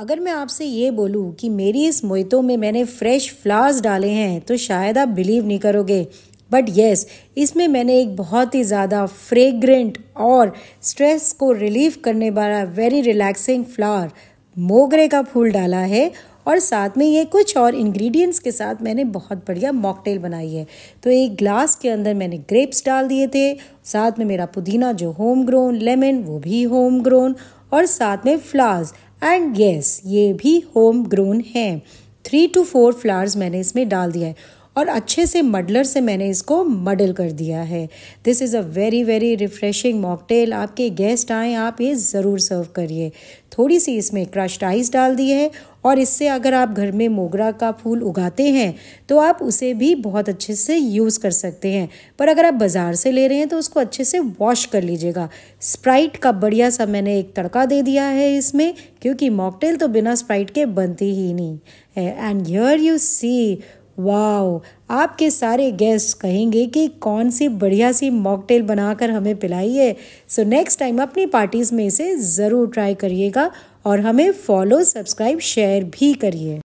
अगर मैं आपसे ये बोलूँ कि मेरी इस मोइतो में मैंने फ्रेश फ्लावर्स डाले हैं तो शायद आप बिलीव नहीं करोगे बट येस yes, इसमें मैंने एक बहुत ही ज़्यादा फ्रेग्रेंट और स्ट्रेस को रिलीव करने वाला वेरी रिलैक्सिंग फ्लावर मोगरे का फूल डाला है और साथ में ये कुछ और इंग्रेडिएंट्स के साथ मैंने बहुत बढ़िया मॉकटेल बनाई है तो एक ग्लास के अंदर मैंने ग्रेप्स डाल दिए थे साथ में मेरा पुदीना जो होम ग्रोन लेमन वो भी होम ग्रोन और साथ में फ्लावर्स एंड येस ये भी होम ग्रोन है थ्री टू फोर फ्लावर्स मैंने इसमें डाल दिया है और अच्छे से मडलर से मैंने इसको मडल कर दिया है this is a very very refreshing mocktail आपके गेस्ट आएँ आप ये ज़रूर सर्व करिए थोड़ी सी इसमें क्रश्ड आइस डाल दी है और इससे अगर आप घर में मोगरा का फूल उगाते हैं तो आप उसे भी बहुत अच्छे से यूज़ कर सकते हैं पर अगर आप बाज़ार से ले रहे हैं तो उसको अच्छे से वॉश कर लीजिएगा स्प्राइट का बढ़िया सा मैंने एक तड़का दे दिया है इसमें क्योंकि मॉकटेल तो बिना स्प्राइट के बनती ही नहीं है and here you see wow आपके सारे गेस्ट कहेंगे कि कौन सी बढ़िया सी मॉकटेल बनाकर हमें पिलाई है सो नेक्स्ट टाइम अपनी पार्टीज़ में इसे ज़रूर ट्राई करिएगा और हमें फॉलो सब्सक्राइब शेयर भी करिए